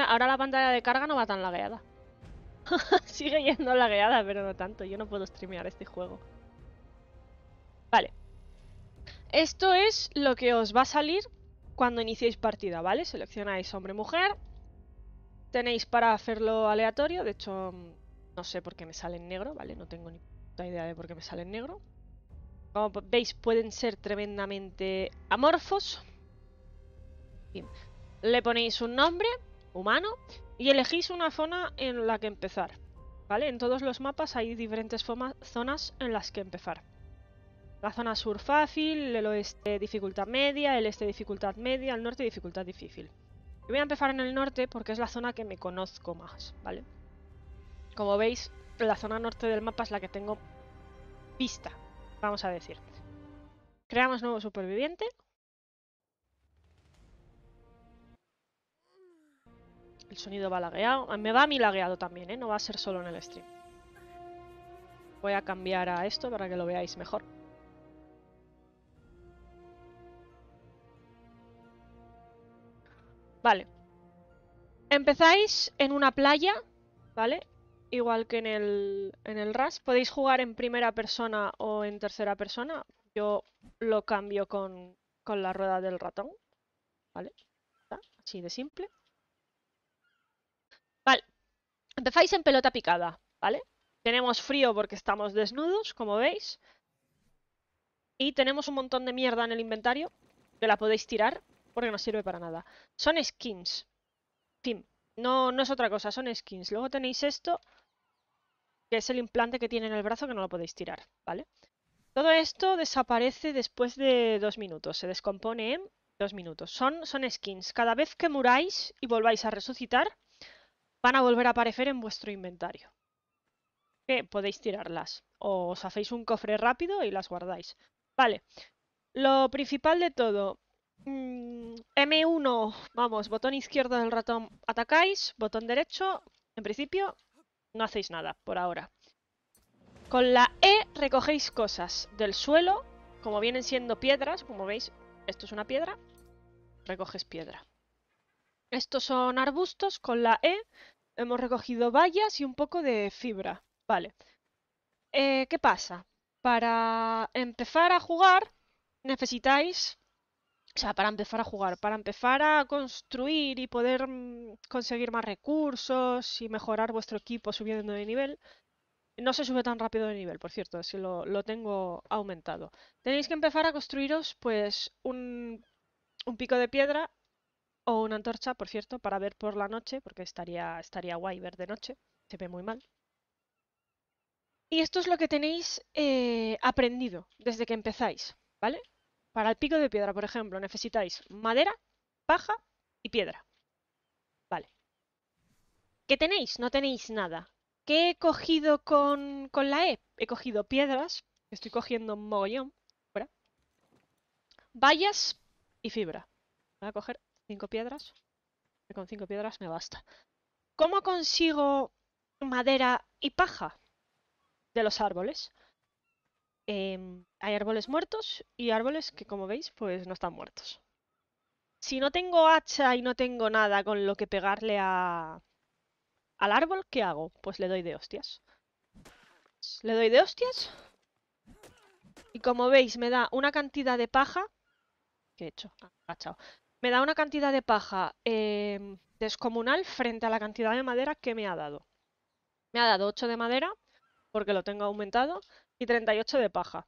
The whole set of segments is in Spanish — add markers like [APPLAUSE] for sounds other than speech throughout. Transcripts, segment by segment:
ahora la pantalla de carga no va tan lagueada. [LAUGHS] Sigue yendo lagueada, pero no tanto. Yo no puedo streamear este juego. Vale. Esto es lo que os va a salir cuando iniciéis partida, ¿vale? Seleccionáis hombre-mujer. Tenéis para hacerlo aleatorio. De hecho, mm, no sé por qué me sale en negro, ¿vale? No tengo ni puta idea de por qué me sale en negro. Como veis, pueden ser tremendamente amorfos. Le ponéis un nombre humano y elegís una zona en la que empezar. ¿Vale? En todos los mapas hay diferentes zonas en las que empezar. La zona sur fácil, el oeste dificultad media, el este dificultad media, el norte dificultad difícil. Yo voy a empezar en el norte porque es la zona que me conozco más, ¿vale? Como veis, la zona norte del mapa es la que tengo pista, vamos a decir. Creamos nuevo superviviente, El sonido va lagueado. Ah, me va a mí lagueado también, ¿eh? No va a ser solo en el stream. Voy a cambiar a esto para que lo veáis mejor. Vale. Empezáis en una playa, ¿vale? Igual que en el, en el RAS. Podéis jugar en primera persona o en tercera persona. Yo lo cambio con, con la rueda del ratón, ¿vale? Así de simple. Empezáis en pelota picada, ¿vale? Tenemos frío porque estamos desnudos, como veis. Y tenemos un montón de mierda en el inventario, que la podéis tirar, porque no sirve para nada. Son skins. Fin. No, no es otra cosa, son skins. Luego tenéis esto, que es el implante que tiene en el brazo, que no lo podéis tirar, ¿vale? Todo esto desaparece después de dos minutos, se descompone en dos minutos. Son, son skins. Cada vez que muráis y volváis a resucitar, van a volver a aparecer en vuestro inventario. Que podéis tirarlas. O os hacéis un cofre rápido y las guardáis. Vale. Lo principal de todo. M1, mm, vamos, botón izquierdo del ratón atacáis, botón derecho, en principio, no hacéis nada por ahora. Con la E recogéis cosas del suelo, como vienen siendo piedras, como veis, esto es una piedra, recoges piedra. Estos son arbustos, con la E Hemos recogido vallas y un poco de fibra. Vale. Eh, ¿Qué pasa? Para empezar a jugar necesitáis... O sea, para empezar a jugar, para empezar a construir y poder mm, conseguir más recursos y mejorar vuestro equipo subiendo de nivel. No se sube tan rápido de nivel, por cierto, si lo, lo tengo aumentado. Tenéis que empezar a construiros pues un, un pico de piedra o una antorcha, por cierto, para ver por la noche, porque estaría, estaría guay ver de noche, se ve muy mal. Y esto es lo que tenéis eh, aprendido desde que empezáis, ¿vale? Para el pico de piedra, por ejemplo, necesitáis madera, paja y piedra. Vale. ¿Qué tenéis? No tenéis nada. ¿Qué he cogido con, con la E? He cogido piedras, estoy cogiendo un mogollón, fuera. Vallas y fibra. Voy a coger cinco piedras. Con cinco piedras me basta. ¿Cómo consigo madera y paja de los árboles? Em, hay árboles muertos y árboles que, como veis, pues no están muertos. Si no tengo hacha y no tengo nada con lo que pegarle a... al árbol, ¿qué hago? Pues le doy de hostias. Le doy de hostias. Y como veis, me da una cantidad de paja. ¿Qué he hecho? Ah, me da una cantidad de paja em, descomunal frente a la cantidad de madera que me ha dado. Me ha dado 8 de madera, porque lo tengo aumentado, y 38 de paja.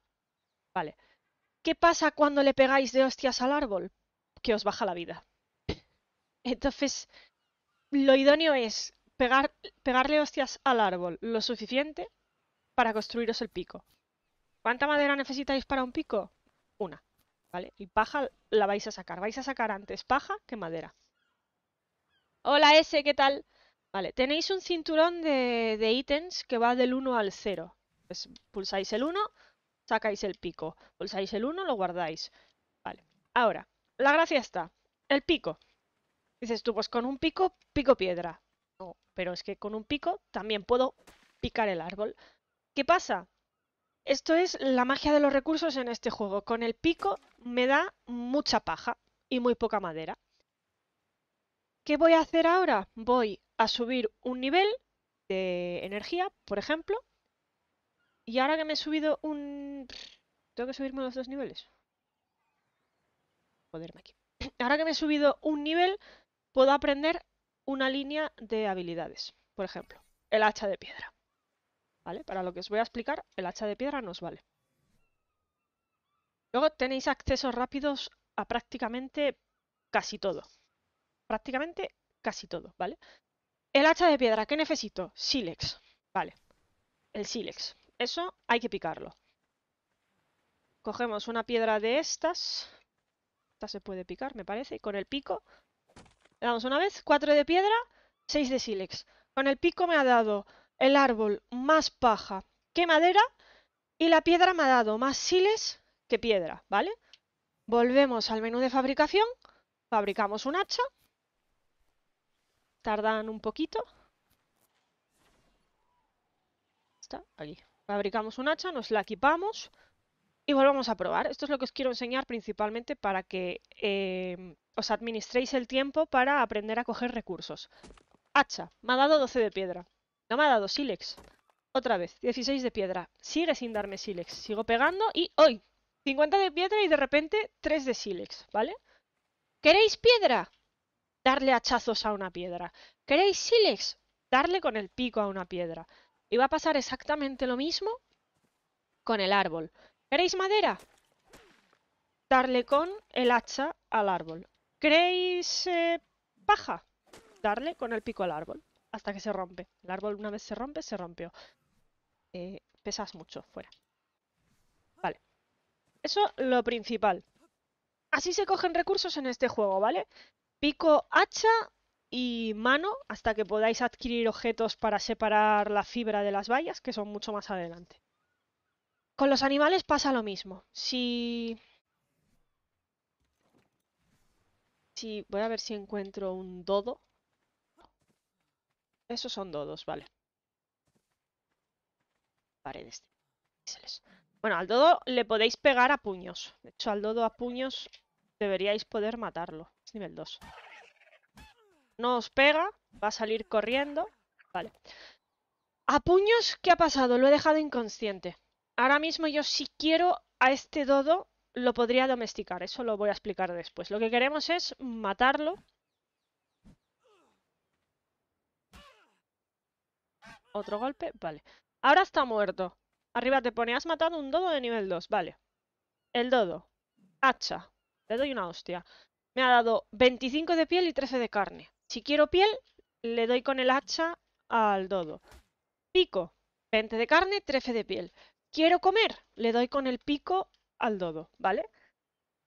Vale. ¿Qué pasa cuando le pegáis de hostias al árbol? Que os baja la vida. [LAUGHS] Entonces, lo idóneo es pegar, pegarle hostias al árbol lo suficiente para construiros el pico. ¿Cuánta madera necesitáis para un pico? Una. ¿vale? Y paja la vais a sacar. Vais a sacar antes paja que madera. Hola S, ¿qué tal? Vale, tenéis un cinturón de, de ítems que va del 1 al 0. Pues pulsáis el 1, sacáis el pico. Pulsáis el 1, lo guardáis. Vale, ahora, la gracia está. El pico. Dices tú, pues con un pico, pico piedra. No, pero es que con un pico también puedo picar el árbol. ¿Qué pasa? Esto es la magia de los recursos en este juego. Con el pico me da mucha paja y muy poca madera. ¿Qué voy a hacer ahora? Voy a subir un nivel de energía, por ejemplo. Y ahora que me he subido un... [SNIFFS] Tengo que subirme los dos niveles. Joderme aquí. [SNIFFS] Ahora que me he subido un nivel, puedo aprender una línea de habilidades. Por ejemplo, el hacha de piedra. ¿Vale? Para lo que os voy a explicar, el hacha de piedra nos vale. Luego tenéis accesos rápidos a prácticamente casi todo. Prácticamente casi todo, ¿vale? El hacha de piedra, ¿qué necesito? Silex, vale. El Silex. Eso hay que picarlo. Cogemos una piedra de estas. Esta se puede picar, me parece. Y con el pico le damos una vez. Cuatro de piedra, seis de Silex. Con el pico me ha dado el árbol más paja que madera. Y la piedra me ha dado más sílex que piedra, ¿vale? Volvemos al menú de fabricación, fabricamos un hacha, tardan un poquito. Está aquí. Fabricamos un hacha, nos la equipamos y volvemos a probar. Esto es lo que os quiero enseñar principalmente para que em, os administréis el tiempo para aprender a coger recursos. Hacha, me ha dado 12 de piedra. No me ha dado sílex. Otra vez, 16 de piedra. Sigue sin darme sílex. Sigo pegando y hoy 50 de piedra y de repente 3 de sílex, ¿vale? ¿Queréis piedra? Darle hachazos a una piedra. ¿Queréis sílex? Darle con el pico a una piedra. Y va a pasar exactamente lo mismo con el árbol. ¿Queréis madera? Darle con el hacha al árbol. ¿Queréis eh, paja? Darle con el pico al árbol hasta que se rompe. El árbol una vez se rompe, se rompió. Eh, pesas mucho, fuera. Eso lo principal. Así se cogen recursos en este juego, ¿vale? Pico, hacha y mano hasta que podáis adquirir objetos para separar la fibra de las vallas, que son mucho más adelante. Con los animales pasa lo mismo. Si... si... Voy a ver si encuentro un dodo. Esos son dodos, vale. Este. Paredes. Bueno, al dodo le podéis pegar a puños. De hecho, al dodo a puños deberíais poder matarlo. Es nivel 2. No os pega, va a salir corriendo. Vale. A puños, ¿qué ha pasado? Lo he dejado inconsciente. Ahora mismo yo si quiero a este dodo lo podría domesticar, eso lo voy a explicar después. Lo que queremos es matarlo. Otro golpe, vale. Ahora está muerto. Arriba te pone, has matado un dodo de nivel 2. Vale. El dodo. Hacha. Le doy una hostia. Me ha dado 25 de piel y 13 de carne. Si quiero piel, le doy con el hacha al dodo. Pico. 20 de carne, 13 de piel. Quiero comer. Le doy con el pico al dodo. ¿Vale?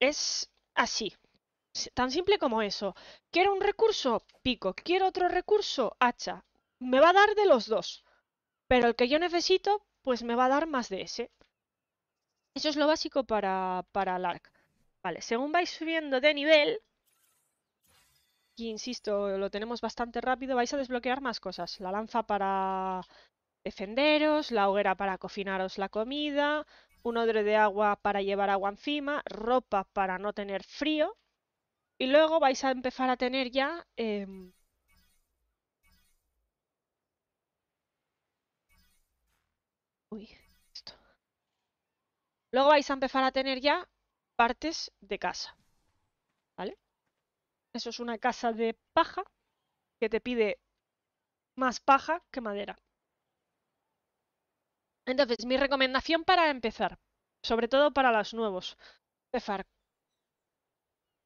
Es así. Tan simple como eso. Quiero un recurso, pico. Quiero otro recurso, hacha. Me va a dar de los dos. Pero el que yo necesito, pues me va a dar más de ese. Eso es lo básico para, para el arc. Vale, según vais subiendo de nivel, y insisto, lo tenemos bastante rápido, vais a desbloquear más cosas. La lanza para defenderos, la hoguera para cocinaros la comida, un odre de agua para llevar agua encima, ropa para no tener frío. Y luego vais a empezar a tener ya... Em, Luego vais a empezar a tener ya partes de casa. ¿Vale? Eso es una casa de paja que te pide más paja que madera. Entonces, mi recomendación para empezar, sobre todo para los nuevos, empezar.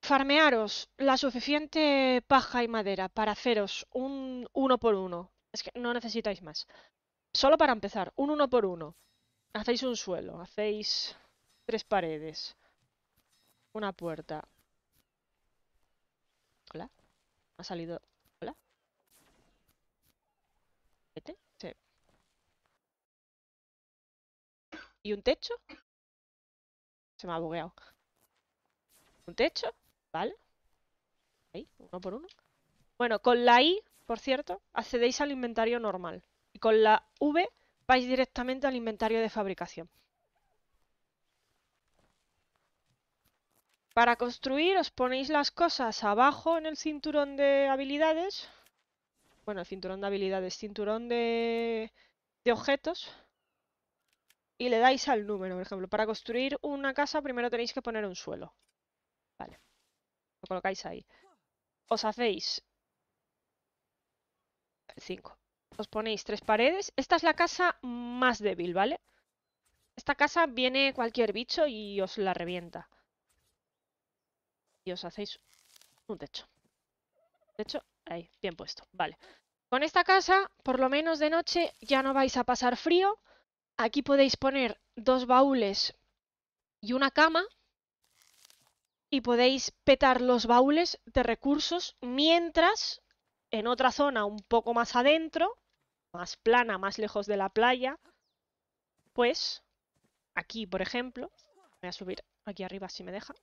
Farmearos la suficiente paja y madera para haceros un uno por uno. Es que no necesitáis más. Solo para empezar, un uno por uno. Hacéis un suelo, hacéis tres paredes, una puerta. Hola, ha salido... Hola. ¿Vete? Sí. ¿Y un techo? Se me ha bugueado. Un techo, ¿vale? Ahí, uno por uno. Bueno, con la I, por cierto, accedéis al inventario normal y con la V vais directamente al inventario de fabricación. Para construir os ponéis las cosas abajo en el cinturón de habilidades. Bueno, el cinturón de habilidades, cinturón de, objetos. Y le dais al número, por ejemplo. Para construir una casa primero tenéis que poner un suelo. Vale. Lo colocáis ahí. Os hacéis 5. Os ponéis tres paredes. Esta es la casa más débil, ¿vale? Esta casa viene cualquier bicho y os la revienta. Y os hacéis un techo. De hecho, ahí, bien puesto. Vale. Con esta casa, por lo menos de noche, ya no vais a pasar frío. Aquí podéis poner dos baúles y una cama. Y podéis petar los baúles de recursos mientras en otra zona un poco más adentro más plana, más lejos de la playa, pues aquí, por ejemplo, voy a subir aquí arriba si me deja.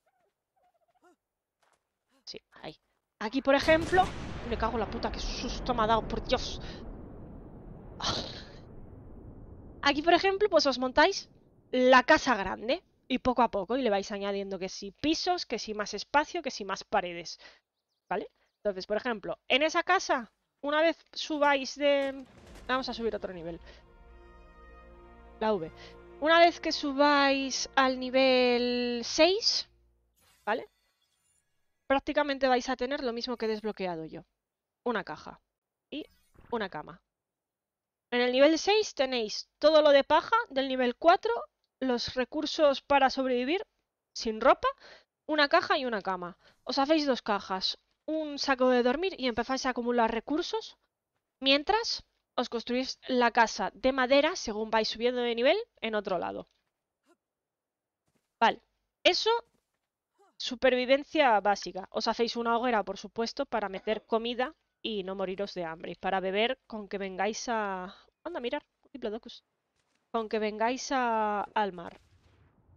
Sí, ahí. Aquí, por ejemplo, me cago en la puta, que susto me ha dado, por Dios. Ah. Aquí, por ejemplo, pues os montáis la casa grande y poco a poco y le vais añadiendo que si pisos, que si más espacio, que si más paredes. ¿Vale? Entonces, por ejemplo, en esa casa, una vez subáis de, Vamos a subir otro nivel. La V. Una vez que subáis al nivel 6, ¿vale? Prácticamente vais a tener lo mismo que he desbloqueado yo. Una caja y una cama. En el nivel 6 tenéis todo lo de paja del nivel 4, los recursos para sobrevivir sin ropa, una caja y una cama. Os hacéis dos cajas, un saco de dormir y empezáis a acumular recursos. Mientras os construís la casa de madera según vais subiendo de nivel en otro lado. Vale, eso, supervivencia básica. Os hacéis una hoguera, por supuesto, para meter comida y no moriros de hambre. Y para beber, con que vengáis a... Anda, mirar, Diplodocus. Con que vengáis al mar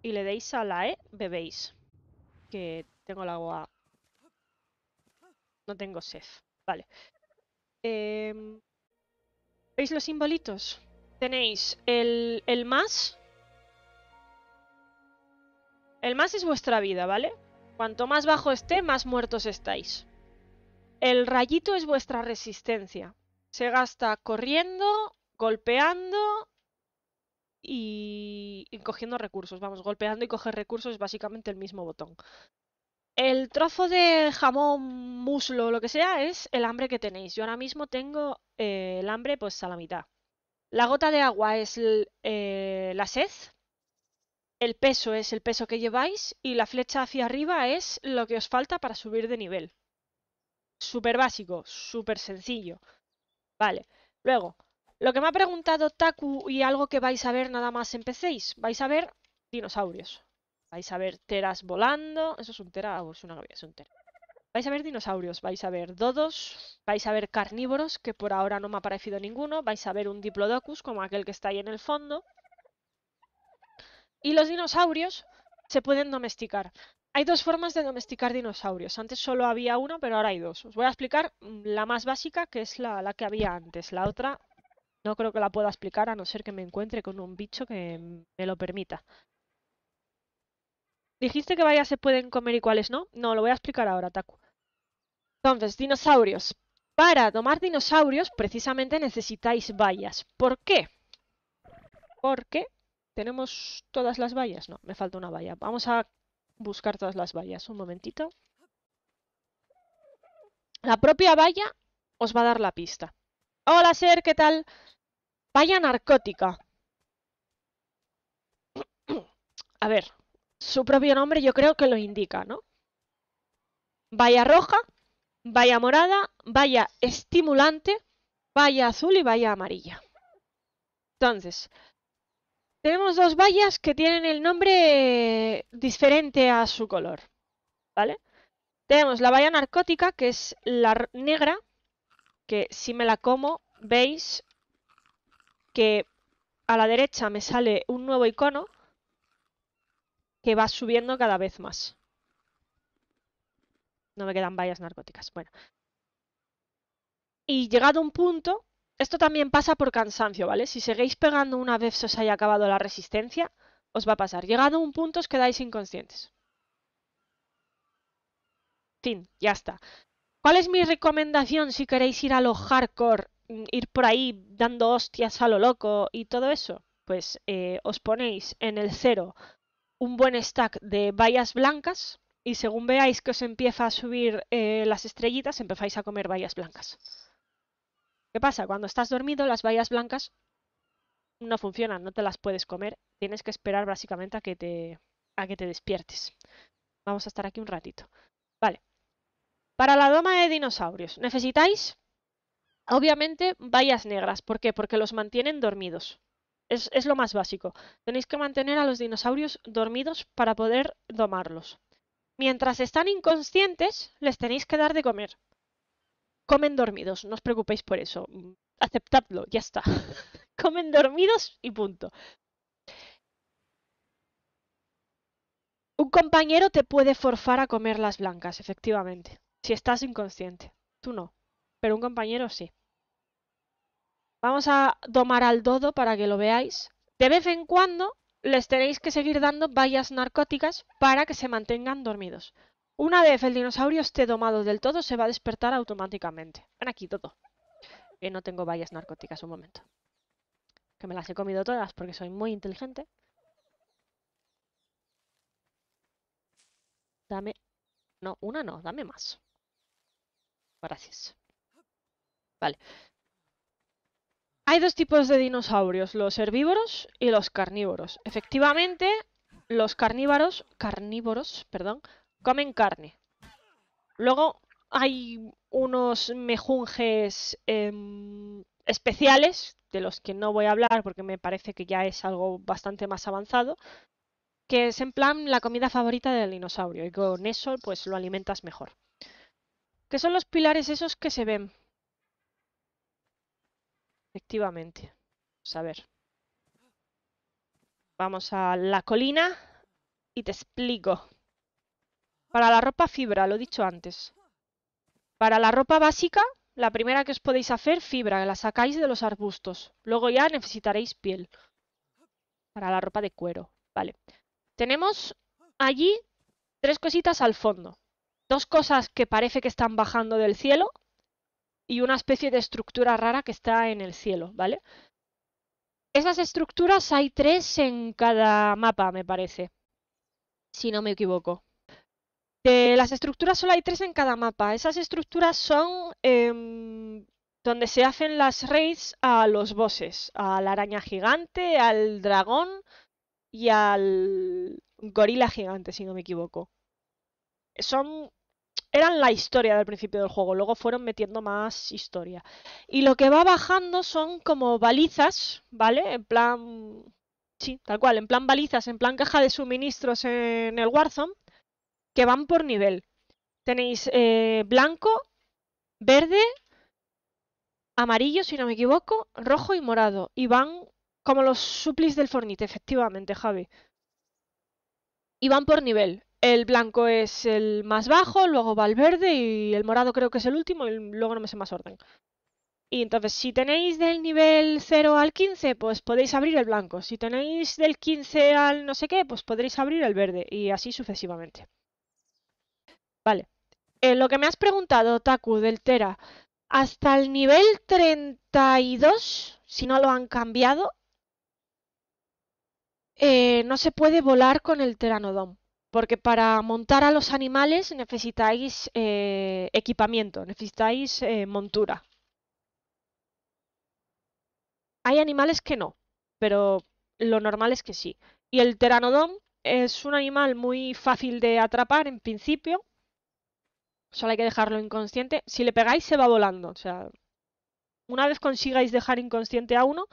y le deis a la E, bebéis. Que tengo el agua... No tengo sed. Vale. Eh... ¿Veis los simbolitos? Tenéis el, el más. El más es vuestra vida, ¿vale? Cuanto más bajo esté, más muertos estáis. El rayito es vuestra resistencia. Se gasta corriendo, golpeando y, y cogiendo recursos. Vamos, golpeando y coger recursos es básicamente el mismo botón. El trozo de jamón, muslo, lo que sea, es el hambre que tenéis. Yo ahora mismo tengo eh, el hambre pues a la mitad. La gota de agua es eh, la sed. El peso es el peso que lleváis. Y la flecha hacia arriba es lo que os falta para subir de nivel. Súper básico, súper sencillo. Vale. Luego, lo que me ha preguntado Taku y algo que vais a ver nada más empecéis. Vais a ver dinosaurios. Vais a ver teras volando. Eso es un tera, ah, es una es un tera. Vais a ver dinosaurios, vais a ver dodos, vais a ver carnívoros, que por ahora no me ha parecido ninguno, vais a ver un diplodocus, como aquel que está ahí en el fondo. Y los dinosaurios se pueden domesticar. Hay dos formas de domesticar dinosaurios. Antes solo había uno, pero ahora hay dos. Os voy a explicar mm, la más básica, que es la, la que había antes. La otra no creo que la pueda explicar, a no ser que me encuentre con un bicho que me lo permita. Dijiste que vallas se pueden comer y cuáles no. No, lo voy a explicar ahora, Taku. Entonces, dinosaurios. Para tomar dinosaurios, precisamente necesitáis vallas. ¿Por qué? Porque tenemos todas las vallas. No, me falta una valla. Vamos a buscar todas las vallas. Un momentito. La propia valla os va a dar la pista. Hola, Ser, ¿qué tal? Valla narcótica. [CLEARS THROAT] a ver, su propio nombre yo creo que lo indica, ¿no? Valla roja, valla morada, valla estimulante, valla azul y valla amarilla. Entonces, tenemos dos vallas que tienen el nombre diferente a su color, ¿vale? Tenemos la valla narcótica, que es la negra, que si me la como, veis que a la derecha me sale un nuevo icono que va subiendo cada vez más. No me quedan vallas narcóticas. Bueno. Y llegado un punto, esto también pasa por cansancio, ¿vale? Si seguís pegando una vez se os haya acabado la resistencia, os va a pasar. Llegado un punto os quedáis inconscientes. Fin, ya está. ¿Cuál es mi recomendación si queréis ir a lo hardcore, mm, ir por ahí dando hostias a lo loco y todo eso? Pues eh, os ponéis en el cero un buen stack de bayas blancas y según veáis que os empieza a subir eh, las estrellitas, empezáis a comer bayas blancas. ¿Qué pasa? Cuando estás dormido, las bayas blancas no funcionan, no te las puedes comer. Tienes que esperar básicamente a que te, a que te despiertes. Vamos a estar aquí un ratito. Vale. Para la doma de dinosaurios, necesitáis, obviamente, bayas negras. ¿Por qué? Porque los mantienen dormidos. Es, lo más básico. Tenéis que mantener a los dinosaurios dormidos para poder domarlos. Mientras están inconscientes, les tenéis que dar de comer. Comen dormidos, no os preocupéis por eso. Aceptadlo, ya está. [LAUGHS] Comen dormidos y punto. Un compañero te puede forzar a comer las blancas, efectivamente, si estás inconsciente. Tú no, pero un compañero sí. Vamos a domar al dodo para que lo veáis. De vez en cuando les tenéis que seguir dando vallas narcóticas para que se mantengan dormidos. Una vez el dinosaurio esté domado del todo, se va a despertar automáticamente. Ven aquí, Dodo. Que eh, no tengo vallas narcóticas, un momento. Que me las he comido todas porque soy muy inteligente. Dame... No, una no, dame más. Gracias. Vale. Hay dos tipos de dinosaurios, los herbívoros y los carnívoros. Efectivamente, los carnívoros, carnívoros, perdón, comen carne. Luego hay unos mejunjes em, especiales, de los que no voy a hablar porque me parece que ya es algo bastante más avanzado, que es en plan la comida favorita del dinosaurio y con eso pues lo alimentas mejor. ¿Qué son los pilares esos que se ven? Efectivamente. Vamos a ver. Vamos a la colina y te explico. Para la ropa fibra, lo he dicho antes. Para la ropa básica, la primera que os podéis hacer, fibra, la sacáis de los arbustos. Luego ya necesitaréis piel. Para la ropa de cuero. Vale. Tenemos allí tres cositas al fondo. Dos cosas que parece que están bajando del cielo, y una especie de estructura rara que está en el cielo, ¿vale? Esas estructuras hay tres en cada mapa, me parece, si no me equivoco. De las estructuras solo hay tres en cada mapa. Esas estructuras son em, donde se hacen las raids a los bosses, a la araña gigante, al dragón y al gorila gigante, si no me equivoco. Son eran la historia del principio del juego, luego fueron metiendo más historia. Y lo que va bajando son como balizas, ¿vale? En plan... Sí, tal cual, en plan balizas, en plan caja de suministros en el Warzone, que van por nivel. Tenéis eh, blanco, verde, amarillo, si no me equivoco, rojo y morado. Y van como los suplis del Fornite, efectivamente, Javi. Y van por nivel. El blanco es el más bajo, luego va el verde y el morado creo que es el último y luego no me sé más orden. Y entonces, si tenéis del nivel 0 al 15, pues podéis abrir el blanco. Si tenéis del 15 al no sé qué, pues podréis abrir el verde. Y así sucesivamente. Vale. Eh, lo que me has preguntado, Taku, del Tera. Hasta el nivel 32, si no lo han cambiado, eh, no se puede volar con el Teranodon porque para montar a los animales necesitáis eh, equipamiento, necesitáis eh, montura. Hay animales que no, pero lo normal es que sí. Y el pteranodón es un animal muy fácil de atrapar en principio, solo hay que dejarlo inconsciente. Si le pegáis se va volando, o sea, una vez consigáis dejar inconsciente a uno,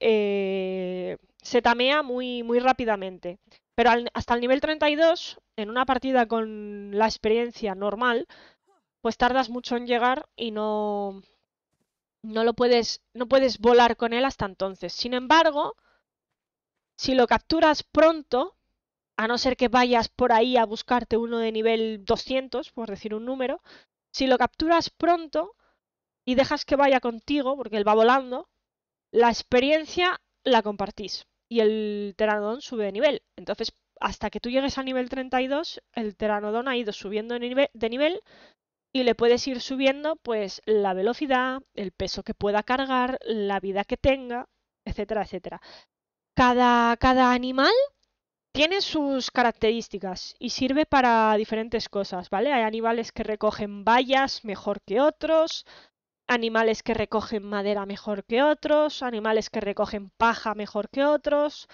eh, se tamea muy, muy rápidamente. Pero hasta el nivel 32, en una partida con la experiencia normal, pues tardas mucho en llegar y no, no lo puedes, no puedes volar con él hasta entonces. Sin embargo, si lo capturas pronto, a no ser que vayas por ahí a buscarte uno de nivel 200, por decir un número, si lo capturas pronto y dejas que vaya contigo, porque él va volando, la experiencia la compartís y el pteranodón sube de nivel. Entonces, hasta que tú llegues a nivel 32, el pteranodón ha ido subiendo de nivel, y le puedes ir subiendo pues la velocidad, el peso que pueda cargar, la vida que tenga, etcétera, etcétera. Cada, cada animal tiene sus características y sirve para diferentes cosas, ¿vale? Hay animales que recogen vallas mejor que otros, animales que recogen madera mejor que otros, animales que recogen paja mejor que otros,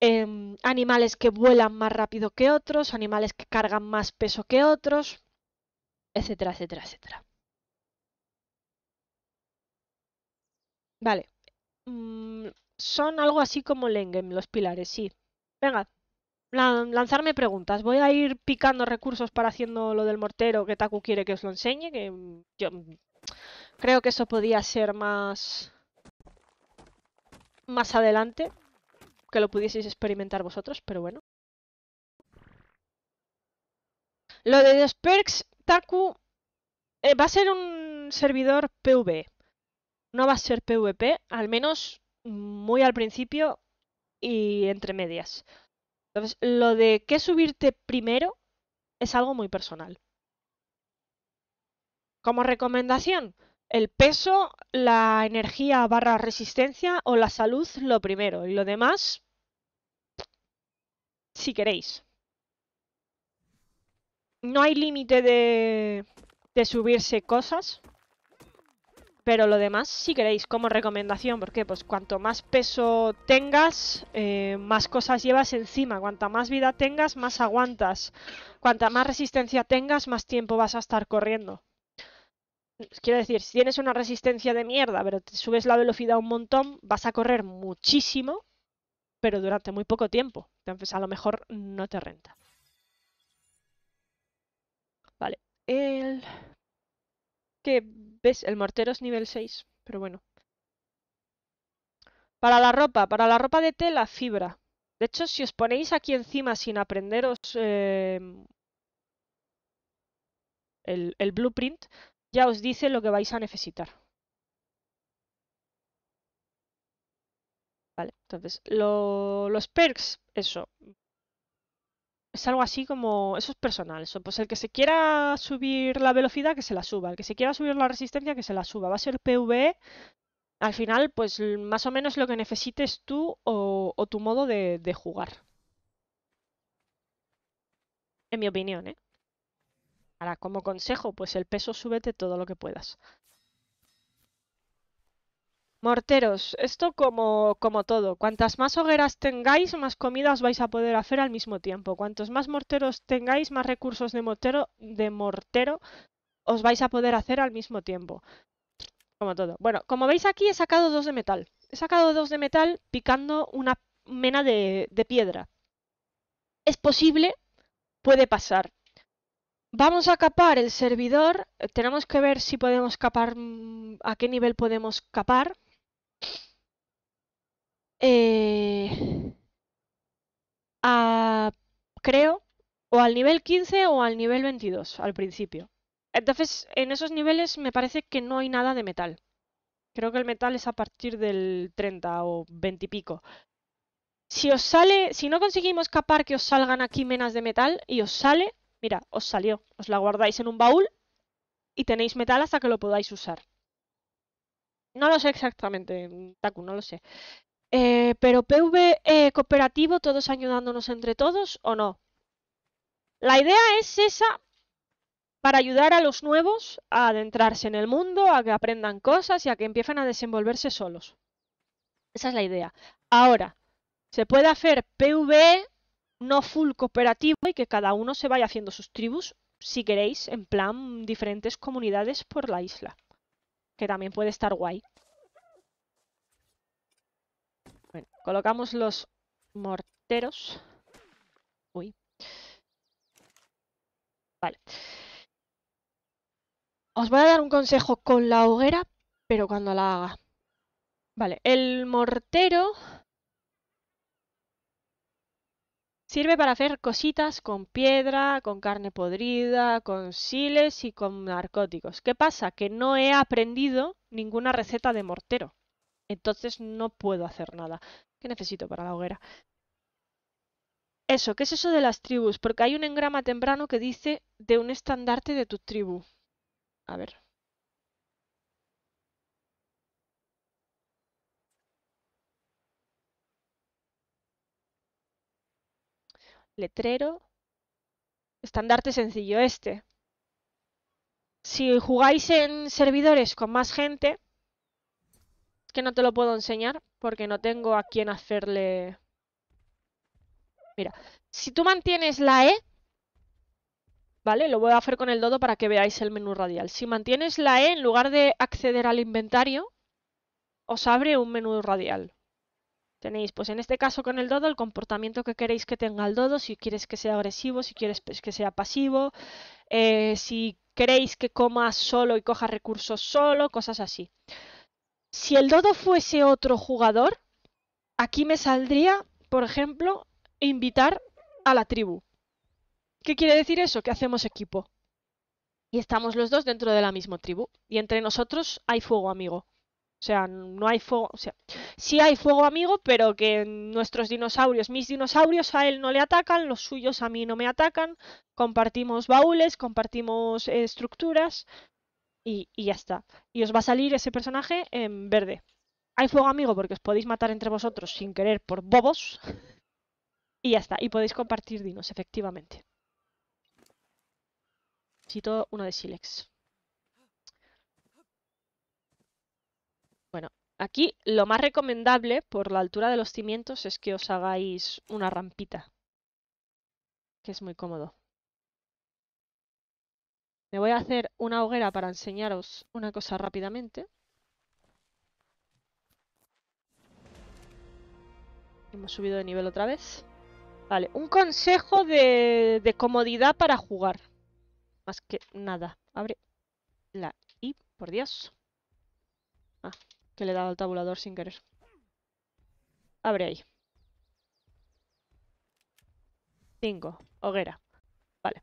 em, animales que vuelan más rápido que otros, animales que cargan más peso que otros, etcétera, etcétera, etcétera. Vale. Mm, son algo así como Lengem, los pilares, sí. Venga, lanzarme preguntas. Voy a ir picando recursos para haciendo lo del mortero que Taku quiere que os lo enseñe, que yo Creo que eso podía ser más... Más adelante. Que lo pudieseis experimentar vosotros, pero bueno. Lo de perks, Taku eh, va a ser un servidor PV. No va a ser PvP, al menos muy al principio y entre medias. Entonces, lo de qué subirte primero es algo muy personal. Como recomendación, el peso, la energía barra resistencia o la salud lo primero y lo demás si queréis. No hay límite de, subirse cosas, pero lo demás si queréis como recomendación, porque pues cuanto más peso tengas, eh, más cosas llevas encima, cuanta más vida tengas, más aguantas, cuanta más resistencia tengas, más tiempo vas a estar corriendo. Pues, quiero decir, si tienes una resistencia de mierda, pero te subes la velocidad un montón, vas a correr muchísimo, pero durante muy poco tiempo. Entonces a lo mejor no te renta. Vale, el... Que ves, el mortero es nivel 6, pero bueno. Para la ropa, para la ropa de tela, fibra. De hecho, si os ponéis aquí encima sin aprenderos eh, el, blueprint, ya os dice lo que vais a necesitar. Vale, entonces, los perks, eso. Es algo así como, eso es personal, eso. Pues el que se quiera subir la velocidad, que se la suba. El que se quiera subir la resistencia, que se la suba. Va a ser Pv e. al final, pues más o menos lo que necesites tú o, tu modo de, de jugar. En mi opinión, ¿eh? Ahora, como consejo, pues el peso súbete todo lo que puedas. Morteros, esto como, como todo. Cuantas más hogueras tengáis, más comida os vais a poder hacer al mismo tiempo. Cuantos más morteros tengáis, más recursos de mortero, de mortero os vais a poder hacer al mismo tiempo. Como todo. Bueno, como veis aquí he sacado dos de metal. He sacado dos de metal picando una mena de, de piedra. Es posible, puede pasar. Vamos a capar el servidor. Eh, tenemos que ver si podemos capar, mm, a qué nivel podemos capar. Eh, creo, o al nivel 15 o al nivel 22, al principio. Entonces, en esos niveles me parece que no hay nada de metal. Creo que el metal es a partir del 30 o 20 y pico. Si os sale, si no conseguimos capar que os salgan aquí menas de metal y os sale, Mira, os salió. Os la guardáis en un baúl y tenéis metal hasta que lo podáis usar. No lo sé exactamente, Taku, no lo sé. Eh, pero PvE eh, cooperativo, todos ayudándonos entre todos o no. La idea es esa para ayudar a los nuevos a adentrarse en el mundo, a que aprendan cosas y a que empiecen a desenvolverse solos. Esa es la idea. Ahora, se puede hacer PvE no full cooperativo y que cada uno se vaya haciendo sus tribus, si queréis, en plan diferentes comunidades por la isla. Que también puede estar guay. colocamos los morteros. Uy. Vale. Os voy a dar un consejo con la hoguera, pero cuando la haga. Vale, el mortero Sirve para hacer cositas con piedra, con carne podrida, con siles y con narcóticos. ¿Qué pasa? Que no he aprendido ninguna receta de mortero. Entonces no puedo hacer nada. ¿Qué necesito para la hoguera? Eso, ¿qué es eso de las tribus? Porque hay un engrama temprano que dice de un estandarte de tu tribu. A ver, letrero, estandarte sencillo este. Si jugáis en servidores con más gente, es que no te lo puedo enseñar porque no tengo a quién hacerle... Mira, si tú mantienes la E, ¿vale? Lo voy a hacer con el dodo para que veáis el menú radial. Si mantienes la E, en lugar de acceder al inventario, os abre un menú radial. Tenéis, pues en este caso con el dodo, el comportamiento que queréis que tenga el dodo, si quieres que sea agresivo, si quieres pues, que sea pasivo, eh, si queréis que coma solo y coja recursos solo, cosas así. Si el dodo fuese otro jugador, aquí me saldría, por ejemplo, invitar a la tribu. ¿Qué quiere decir eso? Que hacemos equipo. Y estamos los dos dentro de la misma tribu. Y entre nosotros hay fuego amigo. O sea, no hay fuego. O sea, sí hay fuego amigo, pero que nuestros dinosaurios, mis dinosaurios a él no le atacan, los suyos a mí no me atacan. Compartimos baúles, compartimos eh, estructuras y, ya está. Y os va a salir ese personaje en verde. Hay fuego amigo porque os podéis matar entre vosotros sin querer por bobos. Y ya está. Y podéis compartir dinos, efectivamente. Cito uno de Silex. Aquí lo más recomendable por la altura de los cimientos es que os hagáis una rampita, que es muy cómodo. Me voy a hacer una hoguera para enseñaros una cosa rápidamente. Hemos subido de nivel otra vez. Vale, un consejo de, comodidad para jugar. Más que nada. Abre la I, por Dios. Ah, que le he dado al tabulador sin querer. Abre ahí. 5. Hoguera. Vale.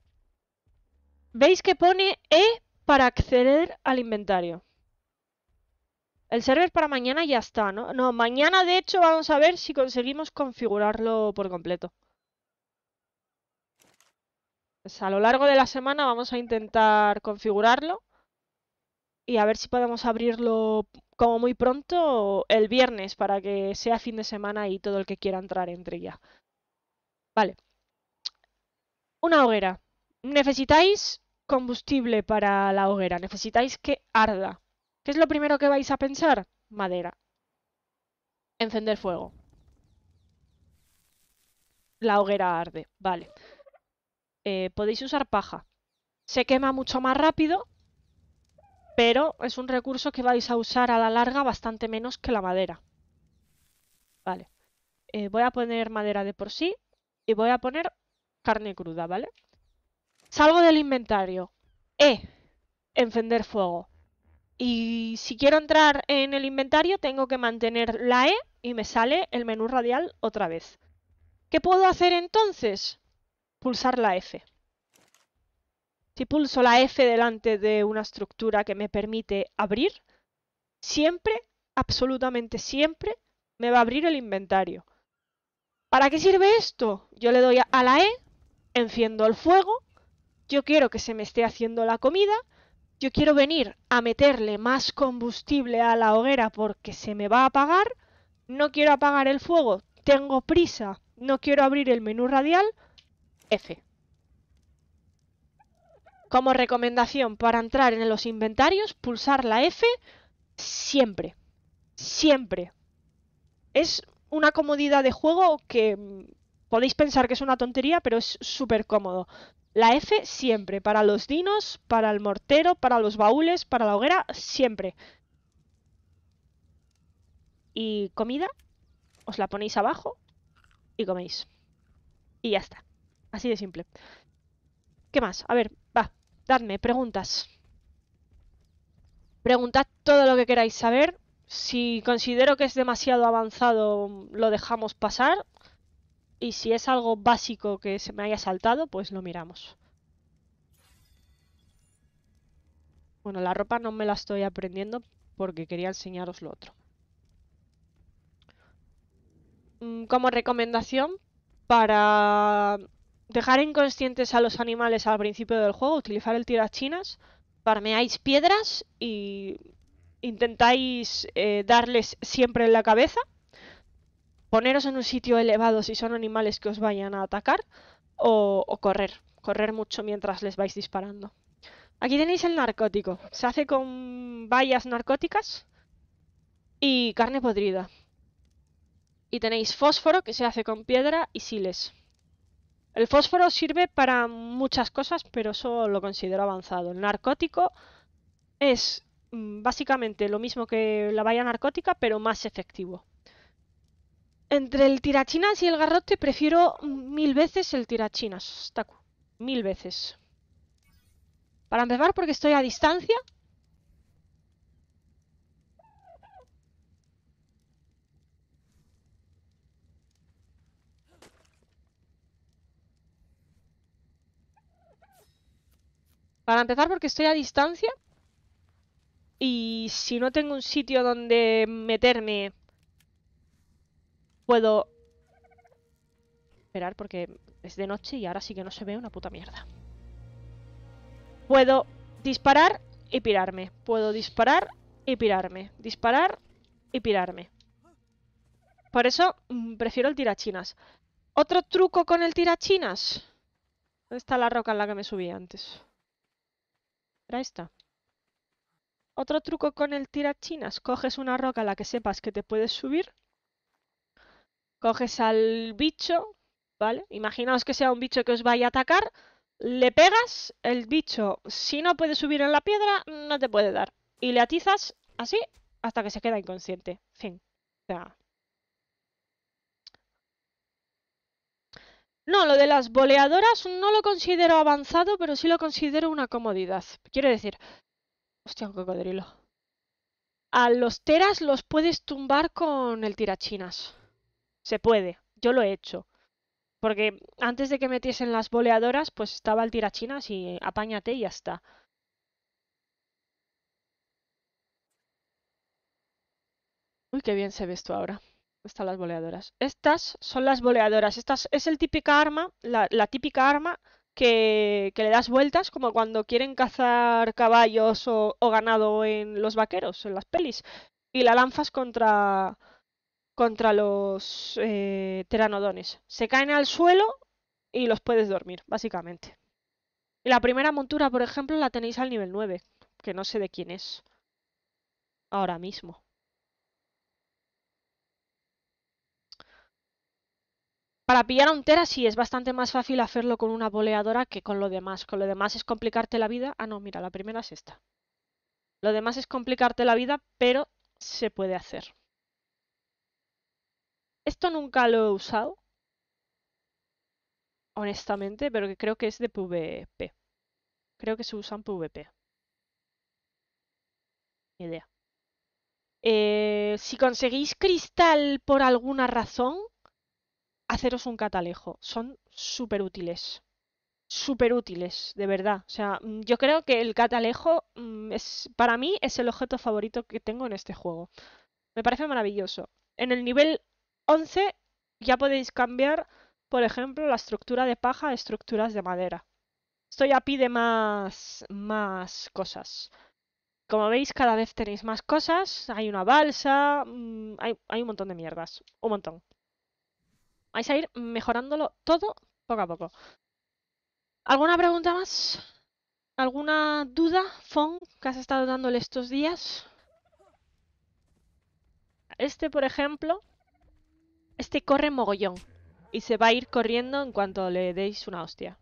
¿Veis que pone E para acceder al inventario? El server para mañana ya está, ¿no? No, mañana de hecho vamos a ver si conseguimos configurarlo por completo. Pues a lo largo de la semana vamos a intentar configurarlo y a ver si podemos abrirlo como muy pronto el viernes para que sea fin de semana y todo el que quiera entrar entre ya. Vale. Una hoguera. Necesitáis combustible para la hoguera, necesitáis que arda. ¿Qué es lo primero que vais a pensar? Madera. Encender fuego. La hoguera arde, vale. Eh, podéis usar paja. Se quema mucho más rápido, pero es un recurso que vais a usar a la larga bastante menos que la madera. Vale. Eh, voy a poner madera de por sí y voy a poner carne cruda, ¿vale? Salgo del inventario. E. Encender fuego. Y si quiero entrar en el inventario, tengo que mantener la E y me sale el menú radial otra vez. ¿Qué puedo hacer entonces? Pulsar la F. Si pulso la F delante de una estructura que me permite abrir, siempre, absolutamente siempre, me va a abrir el inventario. ¿Para qué sirve esto? Yo le doy a la E, enciendo el fuego, yo quiero que se me esté haciendo la comida, yo quiero venir a meterle más combustible a la hoguera porque se me va a apagar, no quiero apagar el fuego, tengo prisa, no quiero abrir el menú radial, F. Como recomendación, para entrar en los inventarios, pulsar la F siempre. Siempre. Es una comodidad de juego que mm, podéis pensar que es una tontería, pero es súper cómodo. La F siempre, para los dinos, para el mortero, para los baúles, para la hoguera, siempre. Y comida, os la ponéis abajo y coméis. Y ya está. Así de simple. ¿Qué más? A ver, dadme preguntas. Preguntad todo lo que queráis saber. Si considero que es demasiado avanzado, lo dejamos pasar. Y si es algo básico que se me haya saltado, pues lo miramos. Bueno, la ropa no me la estoy aprendiendo porque quería enseñaros lo otro. Mm, como recomendación, para dejar inconscientes a los animales al principio del juego, utilizar el tirachinas, Parmeáis piedras y intentáis eh, darles siempre en la cabeza, poneros en un sitio elevado si son animales que os vayan a atacar o, o correr, correr mucho mientras les vais disparando. Aquí tenéis el narcótico, se hace con vallas narcóticas y carne podrida. Y tenéis fósforo que se hace con piedra y siles. El fósforo sirve para muchas cosas, pero eso lo considero avanzado. El narcótico es mm, básicamente lo mismo que la valla narcótica, pero más efectivo. Entre el tirachinas y el garrote prefiero mil veces el tirachinas, Taku. Mil veces. Para empezar porque estoy a distancia Para empezar porque estoy a distancia y si no tengo un sitio donde meterme puedo esperar porque es de noche y ahora sí que no se ve una puta mierda. Puedo disparar y pirarme. Puedo disparar y pirarme. Disparar y pirarme. Por eso mm, prefiero el tirachinas. ¿Otro truco con el tirachinas? ¿Dónde está la roca en la que me subí antes? Era esta. Otro truco con el tirachinas. Coges una roca a la que sepas que te puedes subir. Coges al bicho, ¿vale? Imaginaos que sea un bicho que os vaya a atacar. Le pegas, el bicho, si no puede subir en la piedra, no te puede dar. Y le atizas así hasta que se queda inconsciente. Fin. O sea, No, lo de las boleadoras no lo considero avanzado, pero sí lo considero una comodidad. Quiero decir... Hostia, un cocodrilo. A los teras los puedes tumbar con el tirachinas. Se puede. Yo lo he hecho. Porque antes de que metiesen las boleadoras, pues estaba el tirachinas y apáñate y ya está. Uy, qué bien se ve esto ahora las boleadoras. Estas son las boleadoras. Estas es el típica arma, la, típica arma que, que, le das vueltas, como cuando quieren cazar caballos o, ganado en los vaqueros, en las pelis. Y la lanzas contra, contra los eh, teranodones. Se caen al suelo y los puedes dormir, básicamente. Y la primera montura, por ejemplo, la tenéis al nivel 9, que no sé de quién es. Ahora mismo. Para pillar a un tera sí es bastante más fácil hacerlo con una boleadora que con lo demás. Con lo demás es complicarte la vida. Ah, no, mira, la primera es esta. Lo demás es complicarte la vida, pero se puede hacer. Esto nunca lo he usado, honestamente, pero que creo que es de PvP. Creo que se usan PvP. idea. Eh, si conseguís cristal por alguna razón, haceros un catalejo. Son súper útiles. Súper útiles, de verdad. O sea, mm, yo creo que el catalejo mm, es, para mí es el objeto favorito que tengo en este juego. Me parece maravilloso. En el nivel 11 ya podéis cambiar, por ejemplo, la estructura de paja a estructuras de madera. Esto a pide más, más cosas. Como veis, cada vez tenéis más cosas. Hay una balsa, mm, hay, hay un montón de mierdas. Un montón. Vais a ir mejorándolo todo poco a poco. ¿Alguna pregunta más? ¿Alguna duda, Fong, que has estado dándole estos días? Este, por ejemplo, este corre mogollón y se va a ir corriendo en cuanto le deis una hostia.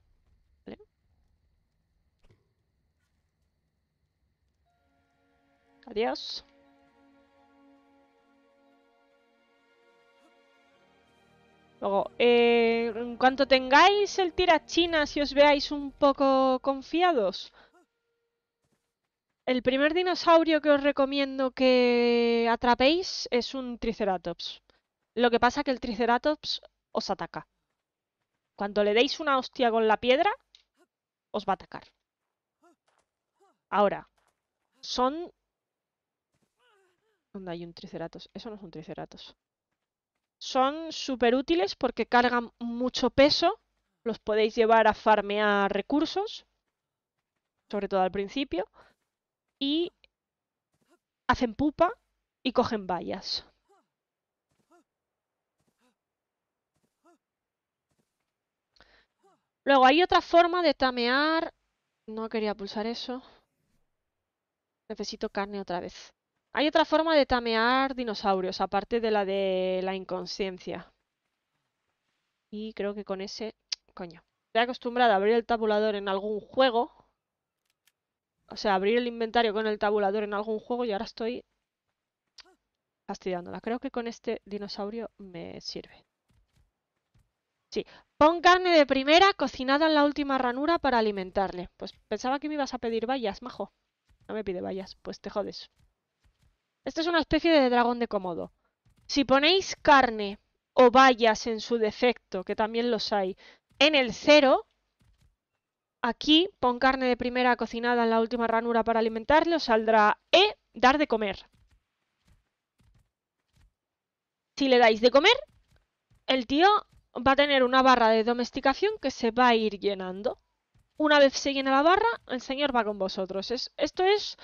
Adiós. Luego, eh, en cuanto tengáis el china si os veáis un poco confiados, el primer dinosaurio que os recomiendo que atrapéis es un triceratops. Lo que pasa es que el triceratops os ataca. Cuando le deis una hostia con la piedra, os va a atacar. Ahora, son... ¿Dónde hay un triceratops? Eso no es un triceratops. Son súper útiles porque cargan mucho peso, los podéis llevar a farmear recursos, sobre todo al principio, y hacen pupa y cogen vallas. Luego hay otra forma de tamear... No quería pulsar eso. Necesito carne otra vez. Hay otra forma de tamear dinosaurios, aparte de la de la inconsciencia. Y creo que con ese... Coño. Estoy acostumbrada a abrir el tabulador en algún juego. O sea, abrir el inventario con el tabulador en algún juego y ahora estoy fastidiándola. Creo que con este dinosaurio me sirve. Sí. Pon carne de primera cocinada en la última ranura para alimentarle. Pues pensaba que me ibas a pedir vallas, majo. No me pide vallas. Pues te jodes. Esto es una especie de dragón de cómodo. Si ponéis carne o vallas en su defecto, que también los hay, en el cero, aquí pon carne de primera cocinada en la última ranura para alimentarlo, saldrá E, dar de comer. Si le dais de comer, el tío va a tener una barra de domesticación que se va a ir llenando. Una vez se llena la barra, el señor va con vosotros. Es, esto es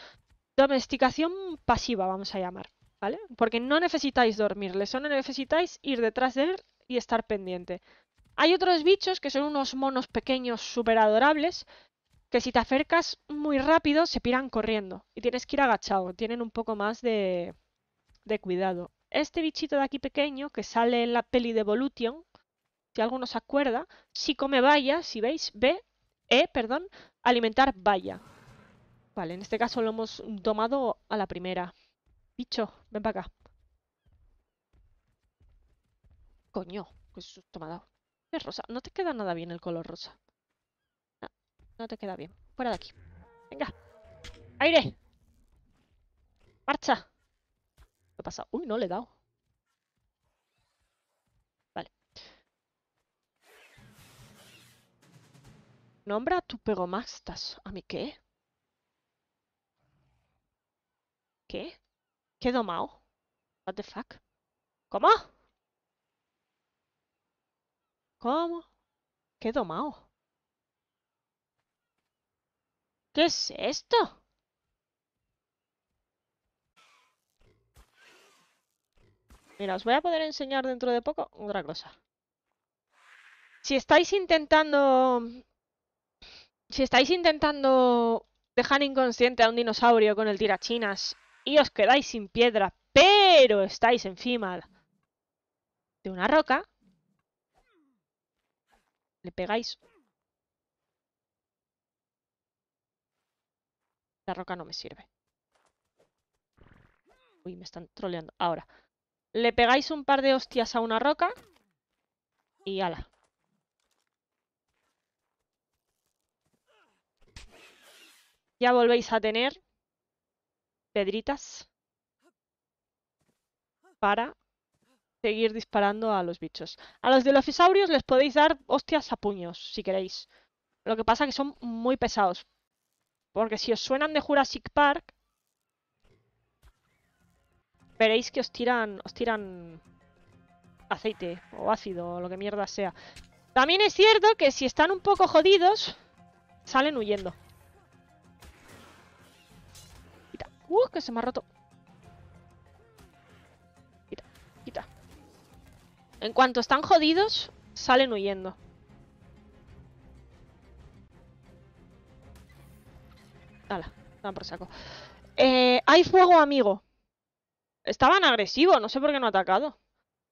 domesticación pasiva, vamos a llamar, ¿vale? Porque no necesitáis dormirle, solo necesitáis ir detrás de él y estar pendiente. Hay otros bichos que son unos monos pequeños súper adorables que si te acercas muy rápido se piran corriendo y tienes que ir agachado, tienen un poco más de, de cuidado. Este bichito de aquí pequeño que sale en la peli de Evolution, si alguno se acuerda, si come vaya, si veis, ve, E, perdón, alimentar baya. Vale, en este caso lo hemos tomado a la primera. Bicho, ven para acá. Coño, qué pues susto me ha dado. Es rosa. No te queda nada bien el color rosa. No, no te queda bien. Fuera de aquí. Venga. Aire. Marcha. ¿Qué pasa? Uy, no le he dado. Vale. Nombra tu pegomastas. ¿A mí qué? ¿Qué? ¿Qué domao? What the fuck? ¿Cómo? ¿Cómo? ¿Qué domao? ¿Qué es esto? Mira, os voy a poder enseñar dentro de poco otra cosa. Si estáis intentando... Si estáis intentando dejar inconsciente a un dinosaurio con el tirachinas y os quedáis sin piedra, pero estáis encima de una roca, le pegáis... La roca no me sirve. Uy, me están troleando. Ahora. Le pegáis un par de hostias a una roca. Y ala. Ya volvéis a tener Pedritas. para seguir disparando a los bichos. A los dilofisaurios les podéis dar hostias a puños, si queréis. Lo que pasa es que son muy pesados. Porque si os suenan de Jurassic Park, veréis que os tiran, os tiran aceite o ácido o lo que mierda sea. También es cierto que si están un poco jodidos, salen huyendo. ¡Uh! Que se me ha roto. Quita, quita. En cuanto están jodidos, salen huyendo. dan por saco. Eh, hay fuego amigo. Estaban agresivos, no sé por qué no ha atacado.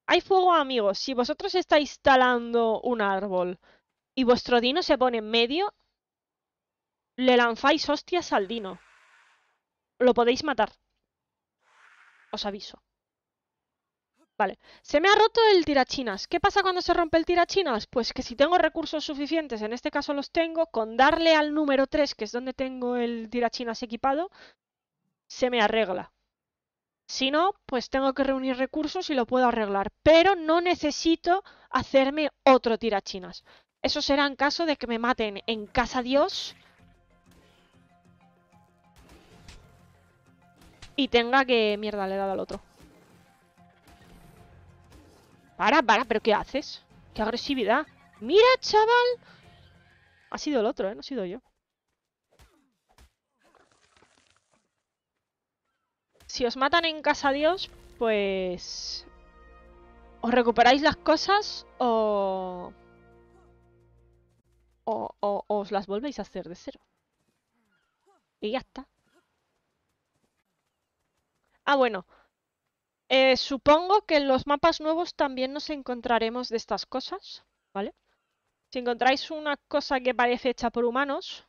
Hay fuego amigo. Si vosotros estáis talando un árbol y vuestro dino se pone en medio, le lanzáis hostias al dino lo podéis matar. Os aviso. Vale. Se me ha roto el tirachinas. ¿Qué pasa cuando se rompe el tirachinas? Pues que si tengo recursos suficientes, en este caso los tengo, con darle al número 3, que es donde tengo el tirachinas equipado, se me arregla. Si no, pues tengo que reunir recursos y lo puedo arreglar. Pero no necesito hacerme otro tirachinas. Eso será en caso de que me maten en casa Dios y tenga que... Mierda, le he dado al otro. Para, para, pero ¿qué haces? ¡Qué agresividad! ¡Mira, chaval! Ha sido el otro, ¿eh? No ha sido yo. Si os matan en casa Dios, pues... Os recuperáis las cosas o... O, o, o os las volvéis a hacer de cero. Y ya está. Ah, bueno. Eh, supongo que en los mapas nuevos también nos encontraremos de estas cosas, ¿vale? Si encontráis una cosa que parece hecha por humanos,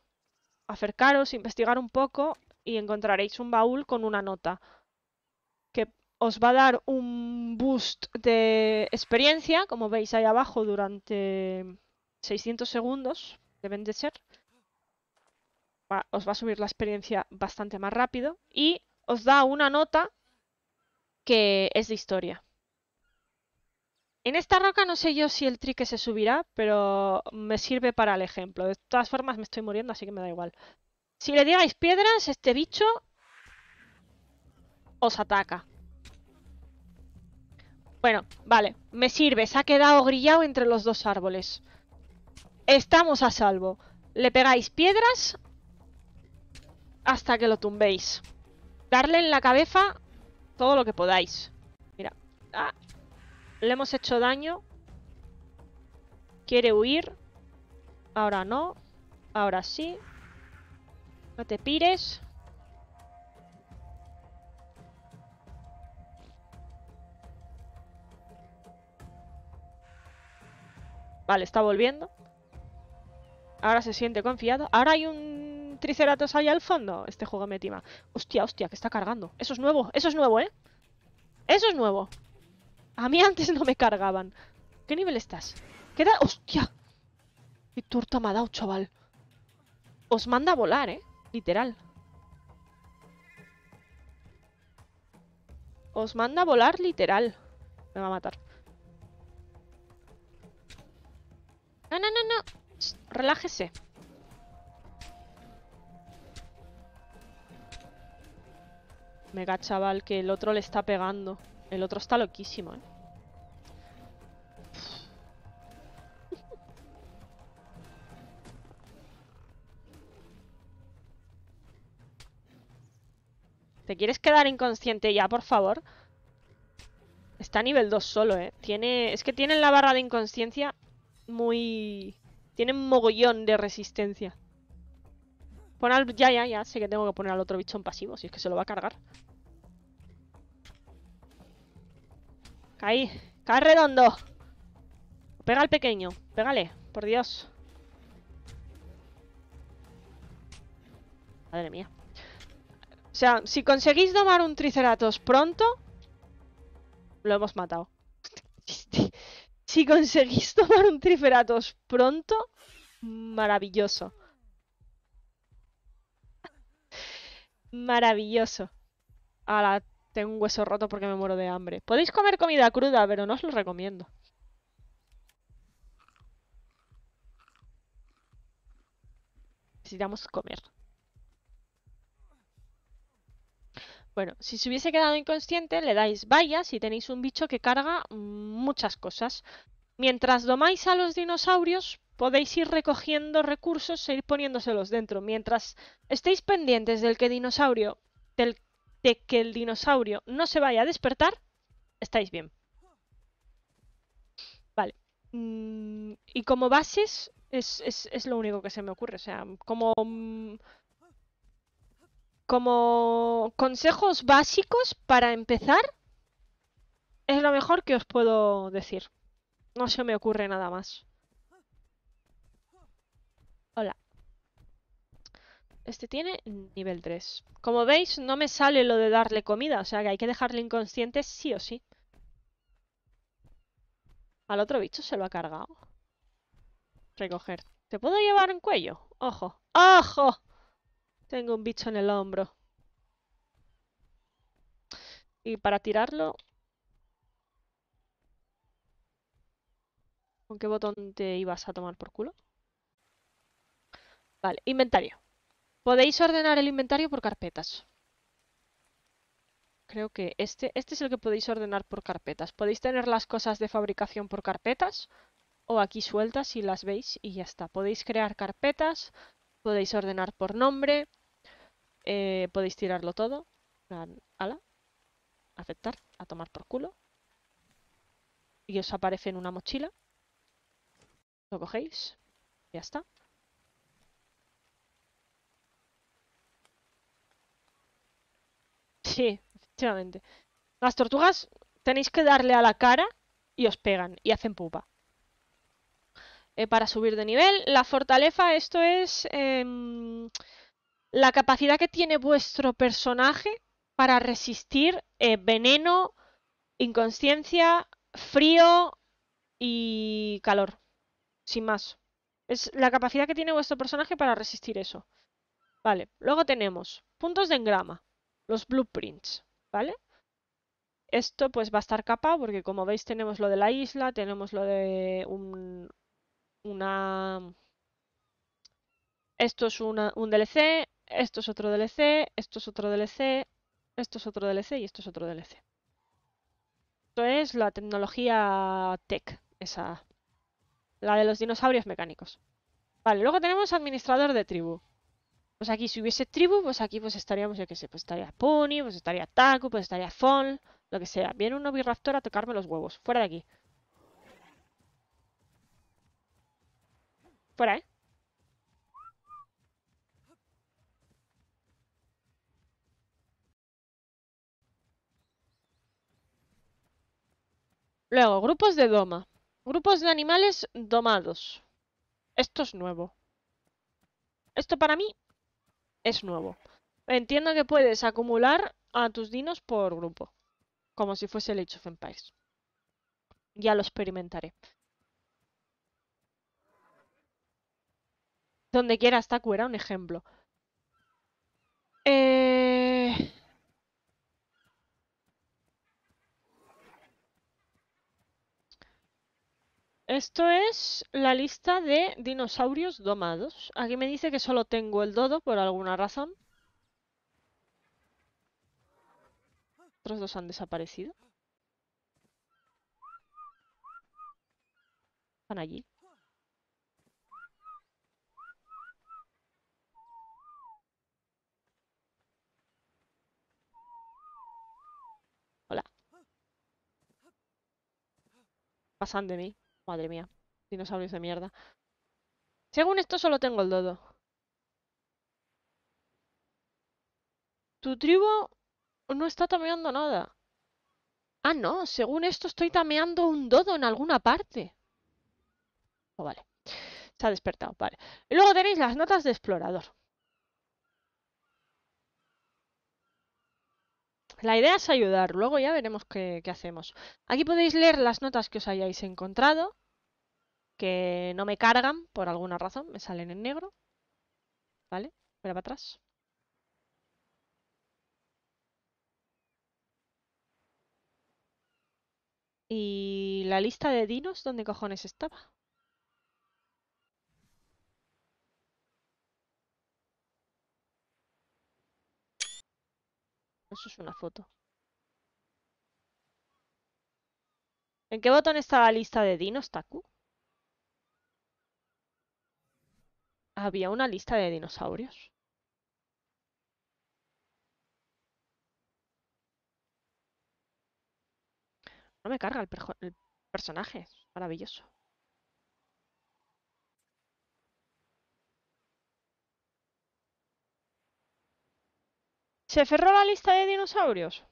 acercaros, investigar un poco y encontraréis un baúl con una nota que os va a dar un boost de experiencia, como veis ahí abajo, durante 600 segundos, deben de ser. os va a subir la experiencia bastante más rápido y os da una nota que es de historia. En esta roca no sé yo si el trique se subirá, pero me sirve para el ejemplo. De todas formas me estoy muriendo, así que me da igual. Si le digáis piedras, este bicho os ataca. Bueno, vale, me sirve. Se ha quedado grillado entre los dos árboles. Estamos a salvo. Le pegáis piedras hasta que lo tumbéis darle en la cabeza todo lo que podáis. Mira. Ah, le hemos hecho daño. Quiere huir. Ahora no. Ahora sí. No te pires. Vale, está volviendo. Ahora se siente confiado. Ahora hay un Triceratops ahí al fondo. Este juego me tima. Hostia, hostia, que está cargando. Eso es nuevo, eso es nuevo, ¿eh? Eso es nuevo. A mí [LAUGHS] antes no me cargaban. ¿Qué nivel estás? ¿Qué da? ¡Hostia! ¡Qué torta me ha dado, chaval! Os manda a volar, ¿eh? Literal. Os manda a volar literal. Me va a matar. No, no, no, no. Relájese. Mega chaval, que el otro le está pegando. El otro está loquísimo, ¿eh? ¿Te quieres quedar inconsciente ya, por favor? Está a nivel 2 solo, ¿eh? Tiene... Es que tiene la barra de inconsciencia muy... Tienen mogollón de resistencia. Pon al... Ya, ya, ya. Sé que tengo que poner al otro bicho en pasivo. Si es que se lo va a cargar. Caí. Cae redondo. Pega al pequeño. Pégale. Por Dios. Madre mía. O sea, si conseguís domar un Triceratops pronto, lo hemos matado. Si conseguís [LAUGHS] tomar un Triferatos pronto, maravilloso. Maravilloso. Ahora tengo un hueso roto porque me muero de hambre. Podéis comer comida cruda, pero no os lo recomiendo. Necesitamos comer. Bueno, si se hubiese quedado inconsciente, le dais vallas y tenéis un bicho que carga muchas cosas. Mientras domáis a los dinosaurios, podéis ir recogiendo recursos e ir poniéndoselos dentro. Mientras estéis pendientes del que dinosaurio, del, de que el dinosaurio no se vaya a despertar, estáis bien. Vale. Mm, y como bases, es, es, es lo único que se me ocurre. O sea, como mm, como consejos básicos para empezar, es lo mejor que os puedo decir. No se me ocurre nada más. Hola. Este tiene nivel 3. Como veis, no me sale lo de darle comida, o sea que hay que dejarle inconsciente sí o sí. Al otro bicho se lo ha cargado. Recoger. ¿Te puedo llevar en cuello? ¡Ojo! ¡Ojo! Tengo un bicho en el hombro. Y para tirarlo... ¿Con qué botón te ibas a tomar por culo? Vale, inventario. Podéis ordenar el inventario por carpetas. Creo que este, este es el que podéis ordenar por carpetas. Podéis tener las cosas de fabricación por carpetas o aquí sueltas si las veis y ya está. Podéis crear carpetas, podéis ordenar por nombre, eh, podéis tirarlo todo. Ala. Aceptar. A tomar por culo. Y os aparece en una mochila. Lo cogéis. Ya está. Sí, efectivamente. Las tortugas tenéis que darle a la cara y os pegan y hacen pupa. Eh, para subir de nivel, la fortaleza, esto es... Eh, la capacidad que tiene vuestro personaje para resistir eh, veneno, inconsciencia, frío y calor. Sin más. Es la capacidad que tiene vuestro personaje para resistir eso. Vale, luego tenemos puntos de engrama, los blueprints, ¿vale? Esto pues va a estar capa porque como veis tenemos lo de la isla, tenemos lo de un, una... Esto es un DLC, esto es otro DLC, esto es otro DLC, esto es otro DLC y esto es otro DLC. Esto es la tecnología tech, esa, la de los dinosaurios mecánicos. Vale, luego tenemos administrador de tribu. Pues aquí si hubiese tribu, pues aquí pues estaríamos, yo qué sé, pues estaría Pony, pues estaría Taku, pues estaría Fon, lo que sea. Viene un Raptor a tocarme los huevos. Fuera de aquí. Fuera, ¿eh? Luego, grupos de doma. Grupos de animales domados. Esto es nuevo. Esto para mí es nuevo. Entiendo que puedes acumular a tus dinos por grupo. Como si fuese el Age of Ya lo experimentaré. Donde quiera está cuera, un ejemplo. Esto es la lista de dinosaurios domados. Aquí me dice que solo tengo el dodo por alguna razón. Otros dos han desaparecido. Están allí. Hola. Pasan de mí. Madre mía, dinosaurios de mierda. Según esto solo tengo el dodo. Tu tribu no está tameando nada. Ah, no, según esto estoy tameando un dodo en alguna parte. Oh, vale. Se ha despertado, vale. Y luego tenéis las notas de explorador. La idea es ayudar, luego ya veremos qué, hacemos. Aquí podéis leer las notas que os hayáis encontrado, que no me cargan por alguna razón, me salen en negro. ¿Vale? pero para atrás. ¿Y la lista de dinos dónde cojones estaba? Eso es una foto. ¿En qué botón está la lista de dinos, Taku? Había una lista de dinosaurios. No me carga el, el personaje. Es maravilloso. ¿Se cerró la lista de dinosaurios?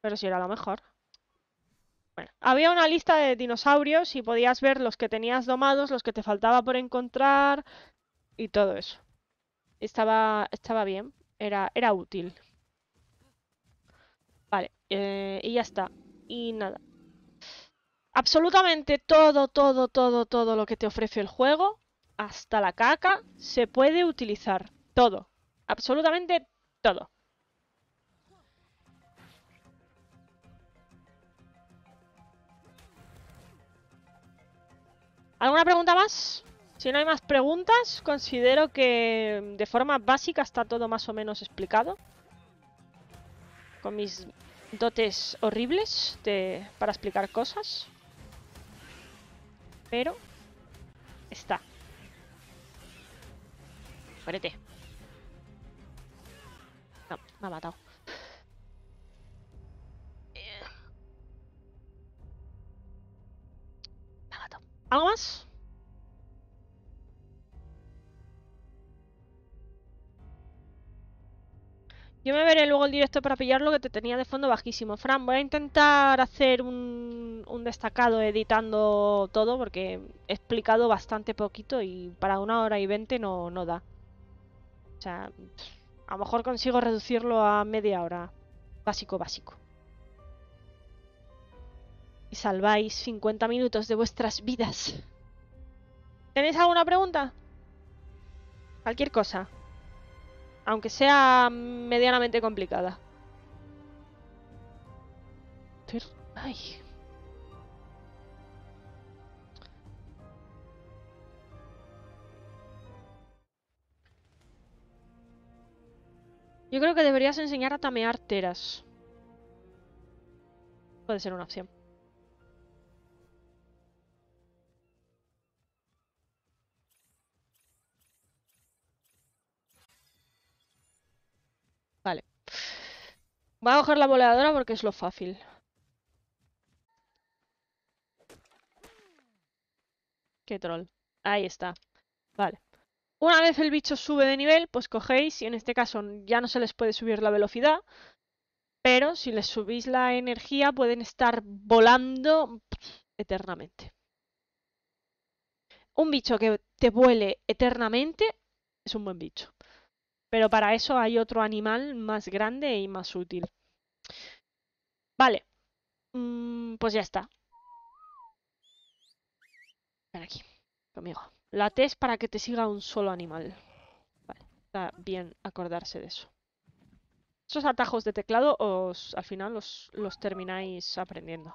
Pero si era lo mejor. había una lista de dinosaurios y podías ver los que tenías domados, los que te faltaba por encontrar y todo eso. Estaba, estaba bien, era, era útil. Vale, eh, y ya está. Y nada. Absolutamente todo, todo, todo, todo lo que te ofrece el juego, hasta la caca, se puede utilizar. Todo. Absolutamente todo. ¿Alguna pregunta más? Si no hay más preguntas, considero que mm, de forma básica está todo más o menos explicado. Con mis dotes horribles para explicar cosas. Pero está. Muérete. No, me ha matado. ¿Algo más? Yo me veré luego el directo para pillar lo que te tenía de fondo bajísimo. Fran, voy a intentar hacer un, un destacado editando todo porque he explicado bastante poquito y para una hora y veinte no, no da. O sea, a lo mejor consigo reducirlo a media hora. Básico, básico y salváis 50 minutos de vuestras vidas. ¿Tenéis alguna pregunta? Cualquier cosa. Aunque sea medianamente complicada. Ay. Yo creo que deberías enseñar a tamear teras. Puede ser una opción. Voy a coger la boleadora porque es lo fácil. Qué troll. Ahí está. Vale. Una vez el bicho sube de nivel, pues cogéis, y en este caso ya no se les puede subir la velocidad, pero si les subís la energía pueden estar volando eternamente. Un bicho que te vuele eternamente es un buen bicho pero para eso hay otro animal más grande y más útil. Vale, mm, pues ya está. Ven aquí, conmigo. La T es para que te siga un solo animal. Vale, está bien acordarse de eso. Esos atajos de teclado os, al final los termináis aprendiendo.